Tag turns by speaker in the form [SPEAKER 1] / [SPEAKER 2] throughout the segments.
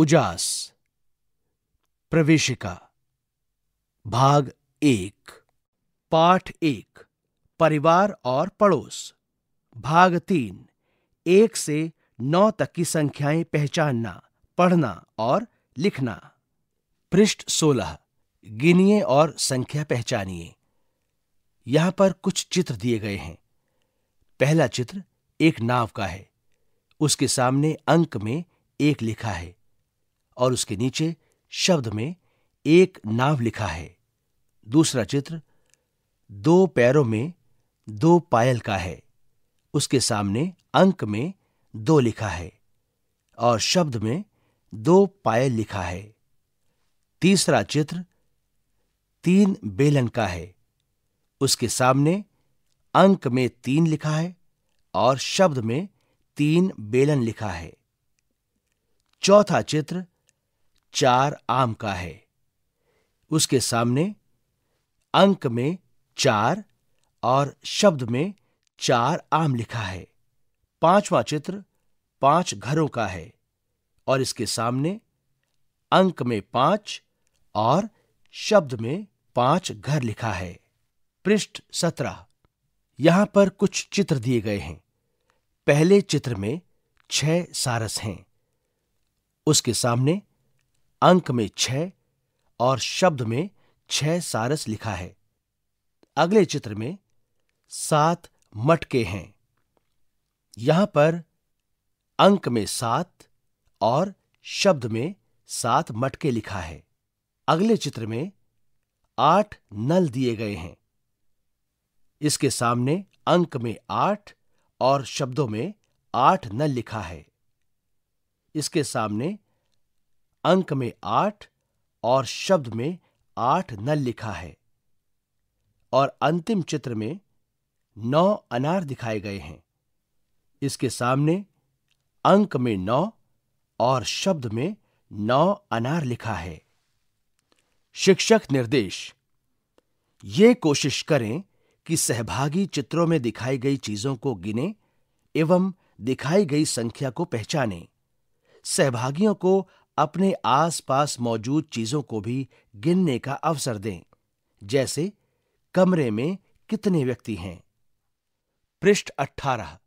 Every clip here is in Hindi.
[SPEAKER 1] उजास प्रवेशिका भाग एक पाठ एक परिवार और पड़ोस भाग तीन एक से नौ तक की संख्याएं पहचानना पढ़ना और लिखना पृष्ठ सोलह गिनिए और संख्या पहचानिए यहां पर कुछ चित्र दिए गए हैं पहला चित्र एक नाव का है उसके सामने अंक में एक लिखा है और उसके नीचे शब्द में एक नाव लिखा है दूसरा चित्र दो पैरों में दो पायल का है उसके सामने अंक में दो लिखा है और शब्द में दो पायल लिखा है तीसरा चित्र तीन बेलन का है उसके सामने अंक में तीन लिखा है और शब्द में तीन बेलन लिखा है चौथा चित्र चार आम का है उसके सामने अंक में चार और शब्द में चार आम लिखा है पांचवा चित्र पांच घरों का है और इसके सामने अंक में पांच और शब्द में पांच घर लिखा है पृष्ठ सत्रह यहां पर कुछ चित्र दिए गए हैं पहले चित्र में छह सारस हैं उसके सामने अंक में छह और शब्द में छह सारस लिखा है अगले चित्र में सात मटके हैं यहां पर अंक में सात और शब्द में सात मटके लिखा है अगले चित्र में आठ नल दिए गए हैं इसके सामने अंक में आठ और शब्दों में आठ नल लिखा है इसके सामने अंक में आठ और शब्द में आठ नल लिखा है और अंतिम चित्र में नौ अनार दिखाए गए हैं इसके सामने अंक में नौ और शब्द में नौ अनार लिखा है शिक्षक निर्देश ये कोशिश करें कि सहभागी चित्रों में दिखाई गई चीजों को गिने एवं दिखाई गई संख्या को पहचानें सहभागियों को अपने आसपास मौजूद चीजों को भी गिनने का अवसर दें जैसे कमरे में कितने व्यक्ति हैं पृष्ठ अठारह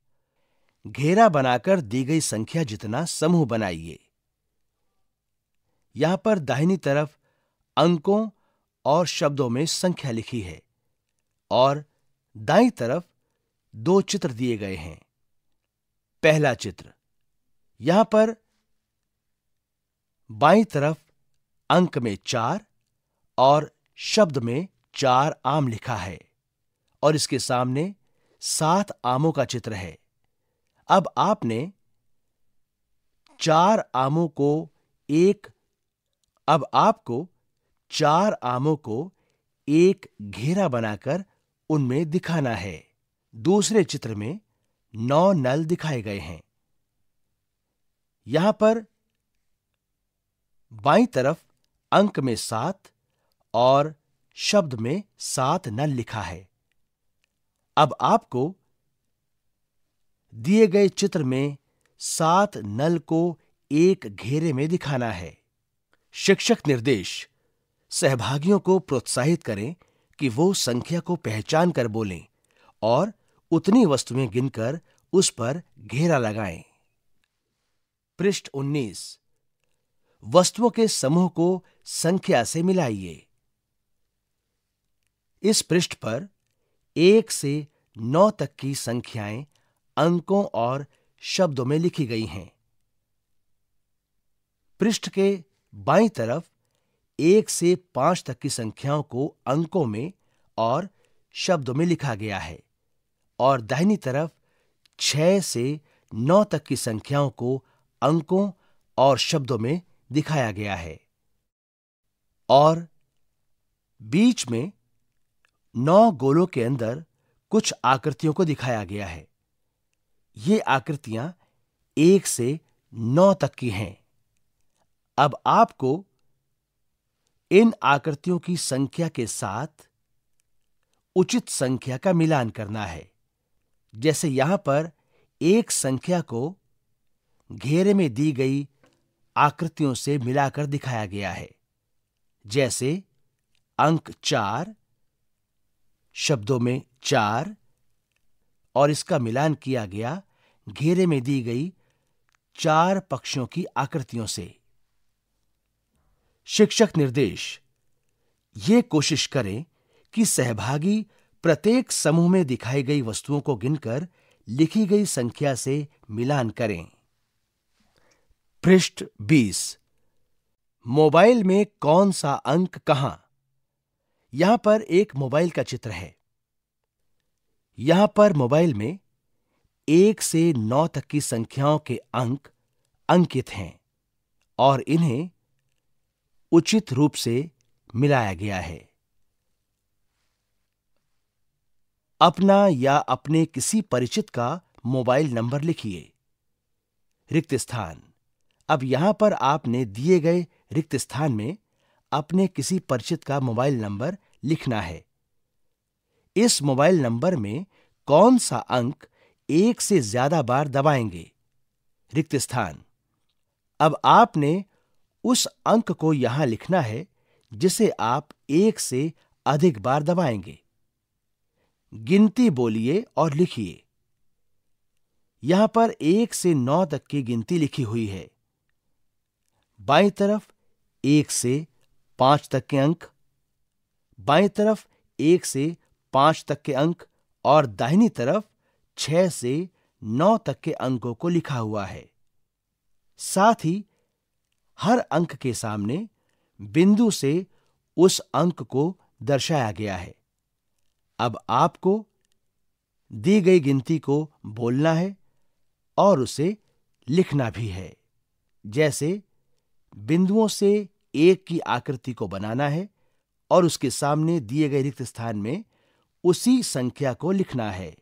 [SPEAKER 1] घेरा बनाकर दी गई संख्या जितना समूह बनाइए यहां पर दाहिनी तरफ अंकों और शब्दों में संख्या लिखी है और दाई तरफ दो चित्र दिए गए हैं पहला चित्र यहां पर बाई तरफ अंक में चार और शब्द में चार आम लिखा है और इसके सामने सात आमों का चित्र है अब आपने चार आमों को एक अब आपको चार आमों को एक घेरा बनाकर उनमें दिखाना है दूसरे चित्र में नौ नल दिखाए गए हैं यहां पर बाई तरफ अंक में सात और शब्द में सात न लिखा है अब आपको दिए गए चित्र में सात नल को एक घेरे में दिखाना है शिक्षक निर्देश सहभागियों को प्रोत्साहित करें कि वो संख्या को पहचान कर बोलें और उतनी वस्तुएं गिनकर उस पर घेरा लगाएं। पृष्ठ 19 वस्तुओं के समूह को संख्या से मिलाइए इस पृष्ठ पर एक से नौ तक की संख्याएं अंकों और शब्दों में लिखी गई हैं पृष्ठ के बाई तरफ एक से पांच तक की संख्याओं को अंकों में और शब्दों में लिखा गया है और दाहिनी तरफ छह से नौ तक की संख्याओं को अंकों और शब्दों में दिखाया गया है और बीच में नौ गोलों के अंदर कुछ आकृतियों को दिखाया गया है ये आकृतियां एक से नौ तक की हैं अब आपको इन आकृतियों की संख्या के साथ उचित संख्या का मिलान करना है जैसे यहां पर एक संख्या को घेरे में दी गई आकृतियों से मिलाकर दिखाया गया है जैसे अंक चार शब्दों में चार और इसका मिलान किया गया घेरे में दी गई चार पक्षियों की आकृतियों से शिक्षक निर्देश ये कोशिश करें कि सहभागी प्रत्येक समूह में दिखाई गई वस्तुओं को गिनकर लिखी गई संख्या से मिलान करें पृष्ठ बीस मोबाइल में कौन सा अंक कहां यहां पर एक मोबाइल का चित्र है यहां पर मोबाइल में एक से नौ तक की संख्याओं के अंक अंकित हैं और इन्हें उचित रूप से मिलाया गया है अपना या अपने किसी परिचित का मोबाइल नंबर लिखिए रिक्त स्थान अब यहां पर आपने दिए गए रिक्त स्थान में अपने किसी परिचित का मोबाइल नंबर लिखना है इस मोबाइल नंबर में कौन सा अंक एक से ज्यादा बार दबाएंगे रिक्त स्थान अब आपने उस अंक को यहां लिखना है जिसे आप एक से अधिक बार दबाएंगे गिनती बोलिए और लिखिए यहां पर एक से नौ तक की गिनती लिखी हुई है बाई तरफ एक से पांच तक के अंक बाई तरफ एक से पांच तक के अंक और दाहिनी तरफ छह से नौ तक के अंकों को लिखा हुआ है साथ ही हर अंक के सामने बिंदु से उस अंक को दर्शाया गया है अब आपको दी गई गिनती को बोलना है और उसे लिखना भी है जैसे बिंदुओं से एक की आकृति को बनाना है और उसके सामने दिए गए रिक्त स्थान में उसी संख्या को लिखना है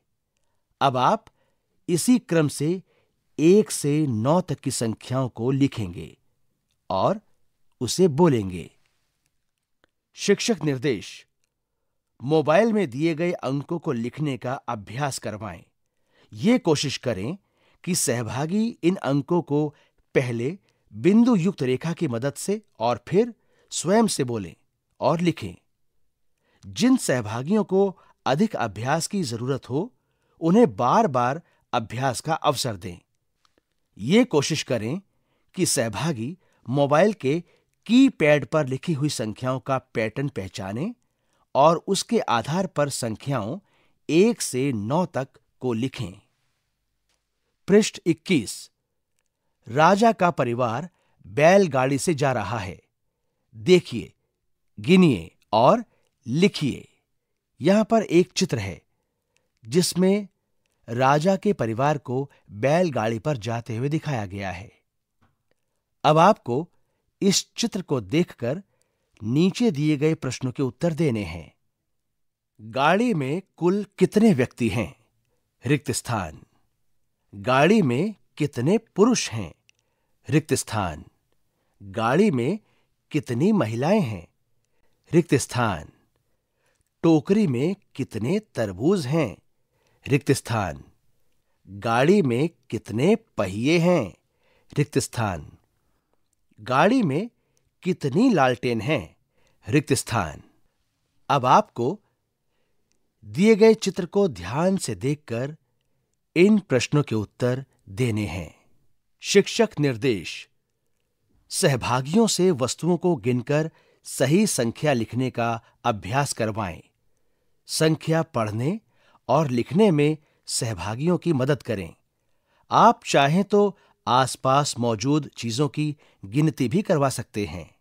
[SPEAKER 1] अब आप इसी क्रम से एक से नौ तक की संख्याओं को लिखेंगे और उसे बोलेंगे शिक्षक निर्देश मोबाइल में दिए गए अंकों को लिखने का अभ्यास करवाएं। ये कोशिश करें कि सहभागी इन अंकों को पहले बिंदु युक्त रेखा की मदद से और फिर स्वयं से बोलें और लिखें जिन सहभागियों को अधिक अभ्यास की जरूरत हो उन्हें बार बार अभ्यास का अवसर दें ये कोशिश करें कि सहभागी मोबाइल के की पैड पर लिखी हुई संख्याओं का पैटर्न पहचानें और उसके आधार पर संख्याओं एक से नौ तक को लिखें पृष्ठ 21 राजा का परिवार बैलगाड़ी से जा रहा है देखिए गिनिए और लिखिए यहां पर एक चित्र है जिसमें राजा के परिवार को बैलगाड़ी पर जाते हुए दिखाया गया है अब आपको इस चित्र को देखकर नीचे दिए गए प्रश्नों के उत्तर देने हैं गाड़ी में कुल कितने व्यक्ति हैं रिक्त स्थान गाड़ी में कितने पुरुष हैं रिक्त स्थान गाड़ी में कितनी महिलाएं हैं रिक्त स्थान टोकरी में कितने तरबूज हैं रिक्त स्थान गाड़ी में कितने पहिए हैं रिक्त स्थान गाड़ी में कितनी लालटेन हैं रिक्त स्थान अब आपको दिए गए चित्र को ध्यान से देखकर इन प्रश्नों के उत्तर देने हैं शिक्षक निर्देश सहभागियों से वस्तुओं को गिनकर सही संख्या लिखने का अभ्यास करवाएं संख्या पढ़ने और लिखने में सहभागियों की मदद करें आप चाहें तो आसपास मौजूद चीजों की गिनती भी करवा सकते हैं